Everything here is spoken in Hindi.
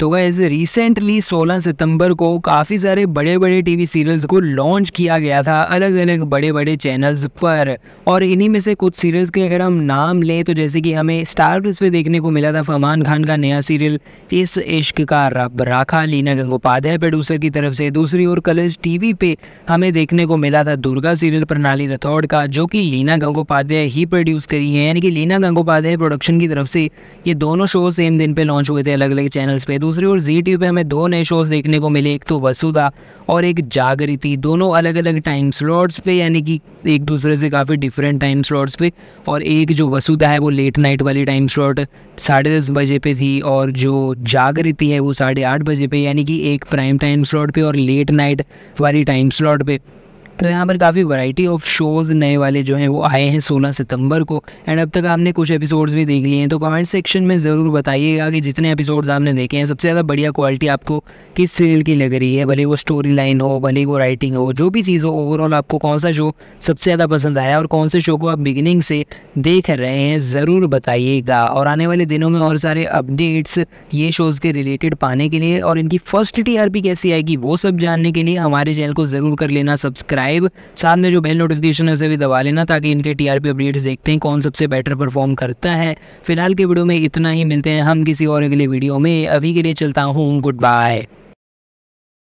तो गैस रिसेंटली 16 सितंबर को काफ़ी सारे बड़े बड़े टीवी सीरियल्स को लॉन्च किया गया था अलग अलग बड़े बड़े चैनल्स पर और इन्हीं में से कुछ सीरियल्स के अगर हम नाम लें तो जैसे कि हमें स्टार प्लस पे देखने को मिला था फरमान खान का नया सीरियल इस इश्क का रब राखा लीना गंगोपाध्याय प्रोड्यूसर की तरफ से दूसरी ओर कलर्स टी पे हमें देखने को मिला था दुर्गा सीरियल प्रणाली रथौड़ का जो कि लीना गंगोपाध्याय ही प्रोड्यूस करी है यानी कि लीना गंगोपाध्याय प्रोडक्शन की तरफ से ये दोनों शो सेम दिन पर लॉन्च हुए थे अलग अलग चैनल्स पर दूसरी ओर जी टी पे हमें दो नए शोज़ देखने को मिले एक तो वसुधा और एक जागृति दोनों अलग अलग टाइम स्लॉट्स पे यानी कि एक दूसरे से काफ़ी डिफरेंट टाइम स्लॉट्स पे और एक जो वसुधा है वो लेट नाइट वाली टाइम स्लॉट साढ़े दस बजे पे थी और जो जागृति है वो साढ़े आठ बजे पे यानी कि एक प्राइम टाइम स्लॉट पे और लेट नाइट वाली टाइम स्लॉट पे तो यहाँ पर काफ़ी वैरायटी ऑफ शोज़ नए वाले जो हैं वो आए हैं 16 सितंबर को एंड अब तक आपने कुछ एपिसोड्स भी देख लिए हैं तो कमेंट सेक्शन में ज़रूर बताइएगा कि जितने एपिसोड्स आपने देखे हैं सबसे ज़्यादा बढ़िया क्वालिटी आपको किस सीरियल की लग रही है भले वो स्टोरी लाइन हो भले वो राइटिंग हो जो भी चीज़ हो ओवरऑल आपको कौन सा शो सबसे ज़्यादा पसंद आया और कौन से शो को आप बिगिनिंग से देख रहे हैं ज़रूर बताइएगा और आने वाले दिनों में और सारे अपडेट्स ये शोज़ के रिलेटेड पाने के लिए और इनकी फर्स्ट टी कैसी आएगी वो सब जानने के लिए हमारे चैनल को ज़रूर कर लेना सब्सक्राइब सब्सक्राइब साथ में जो बेल नोटिफिकेशन है उसे भी दबा लेना ताकि इनके टीआरपी अपडेट्स देखते हैं कौन सबसे बेटर परफॉर्म करता है फिलहाल के वीडियो में इतना ही मिलते हैं हम किसी और अगले वीडियो में अभी के लिए चलता हूँ गुड बाय